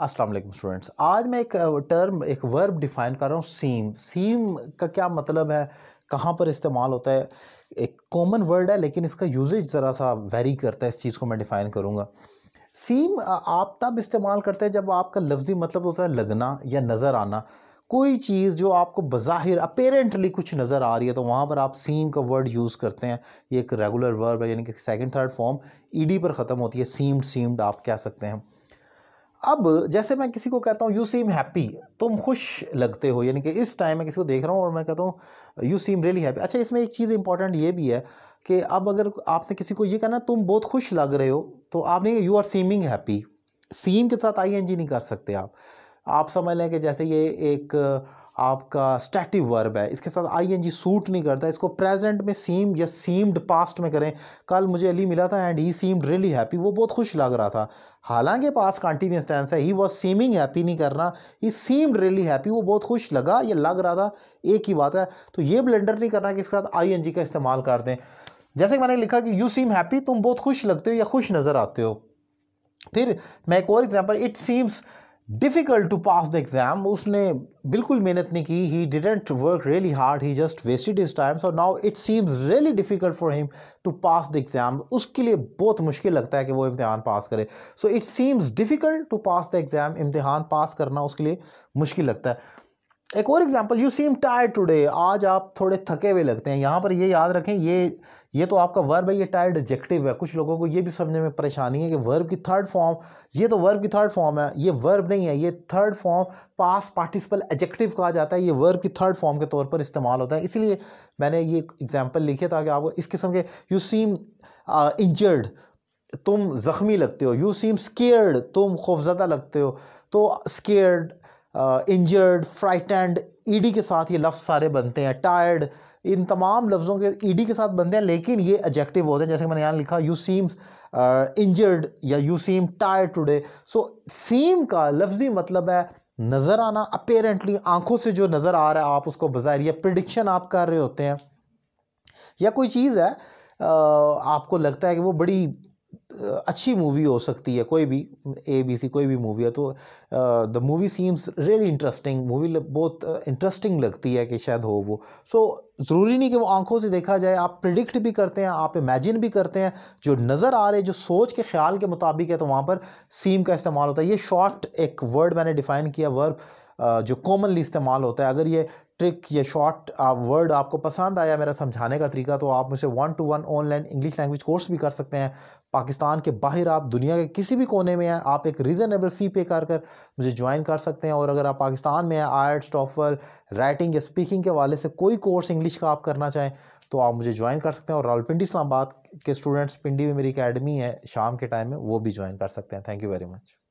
अस्सलाम वालेकुम स्टूडेंट्स आज मैं एक टर्म एक वर्ब डिफ़ाइन कर रहा हूँ सीम सीम का क्या मतलब है कहाँ पर इस्तेमाल होता है एक कॉमन वर्ड है लेकिन इसका यूजेज ज़रा सा वेरी करता है इस चीज़ को मैं डिफ़ाइन करूँगा सीम आप तब इस्तेमाल करते हैं जब आपका लफ्ज़ी मतलब होता है लगना या नज़र आना कोई चीज़ जो आपको बज़ाहिर अपेरेंटली कुछ नज़र आ रही है तो वहाँ पर आप सीम का वर्ड यूज़ करते हैं ये एक रेगुलर वर्ब है यानी कि सेकंड थर्ड फॉर्म ईडी पर ख़त्म होती है सीम्ड सीम्ड आप कह सकते हैं अब जैसे मैं किसी को कहता हूँ यू सीम हैप्पी तुम खुश लगते हो यानी कि इस टाइम मैं किसी को देख रहा हूँ और मैं कहता हूँ यू सीम रियली हैप्पी अच्छा इसमें एक चीज़ इंपॉर्टेंट ये भी है कि अब अगर आपने किसी को ये कहना तुम बहुत खुश लग रहे हो तो आप नहीं you are seeming happy seem के साथ आई एन जी नहीं कर सकते आप आप समझ लें कि जैसे ये एक आपका स्टैटिव वर्ब है इसके साथ आई एन जी सूट नहीं करता इसको प्रेजेंट में सीम या सीम्ड पास्ट में करें कल मुझे अली मिला था and he seemed really happy वो बहुत खुश लग रहा था हालांकि पास कंटिन्यूस टेंस है ही वॉज सीमिंग हैप्पी नहीं करना ही सीम्ड रियली हैप्पी वो बहुत खुश लगा या लग रहा था एक ही बात है तो ये ब्लेंडर नहीं करना कि इसके साथ आई एन जी का इस्तेमाल कर दें जैसे मैंने लिखा कि यू सीम हैप्पी तुम बहुत खुश लगते हो या खुश नज़र आते हो फिर मैं एक और example it seems difficult to pass the exam उसने बिल्कुल मेहनत नहीं की he didn't work really hard he just wasted his time so now it seems really difficult for him to pass the exam उसके लिए बहुत मुश्किल लगता है कि वो इम्तहान पास करे so it seems difficult to pass the exam इम्तहान पास करना उसके लिए मुश्किल लगता है एक और example you seem tired today आज आप थोड़े थके हुए लगते हैं यहाँ पर ये याद रखें ये ये तो आपका वर्ब है ये टायर्ड एडजेक्टिव है कुछ लोगों को ये भी समझने में परेशानी है कि वर्ब की थर्ड फॉर्म ये तो वर्ब की थर्ड फॉर्म है ये वर्ब नहीं है ये third form past participle adjective कहा जाता है ये वर्ब की थर्ड फॉर्म के तौर पर इस्तेमाल होता है इसलिए मैंने ये एग्जाम्पल लिखे कि आपको इस किस्म के यू सीम इंजर्ड तुम ज़ख्मी लगते हो यू सीम स्केयर्ड तुम खौफजदा लगते हो तो स्केयर्ड इंजर्ड फ्राइटेंड ईडी के साथ ये लफ्ज़ सारे बनते हैं टायर्ड इन तमाम लफ्ज़ों के ईडी e के साथ बनते हैं लेकिन ये एजेक्टिव होते हैं जैसे मैंने यहाँ लिखा यू सीम्स इंजर्ड या you seem tired today so seem का लफ्ज़ी मतलब है नज़र आना अपेरेंटली आंखों से जो नज़र आ रहा है आप उसको बज़ाहिर या प्रडिक्शन आप कर रहे होते हैं या कोई चीज़ है आपको लगता है कि वो बड़ी अच्छी मूवी हो सकती है कोई भी ए बी सी कोई भी मूवी है तो the movie seems really interesting movie बहुत इंटरेस्टिंग uh, लगती है कि शायद हो वो सो so, ज़रूरी नहीं कि वो आंखों से देखा जाए आप प्रिडिक्ट भी करते हैं आप इमेजिन भी करते हैं जो नज़र आ रहे जो सोच के ख्याल के मुताबिक है तो वहाँ पर सीम का इस्तेमाल होता है ये शॉर्ट एक वर्ड मैंने डिफ़ाइन किया वर्ब जो कॉमनली इस्तेमाल होता है अगर ये ट्रिक ये शॉर्ट आप वर्ड आपको पसंद आया मेरा समझाने का तरीका तो आप मुझे one to one online English language course भी कर सकते हैं पाकिस्तान के बाहर आप दुनिया के किसी भी कोने में हैं आप एक रीज़नेबल फ़ी पे कर कर मुझे ज्वाइन कर सकते हैं और अगर आप पाकिस्तान में हैं आर्ट्स टॉफल राइटिंग या स्पीकिंग के वाले से कोई कोर्स इंग्लिश का आप करना चाहें तो आप मुझे ज्वाइन कर सकते हैं और रावलपिंडी इस्लामाबाद के स्टूडेंट्स पिंडी में मेरी अकेडमी है शाम के टाइम में वो भी ज्वाइन कर सकते हैं थैंक यू वेरी मच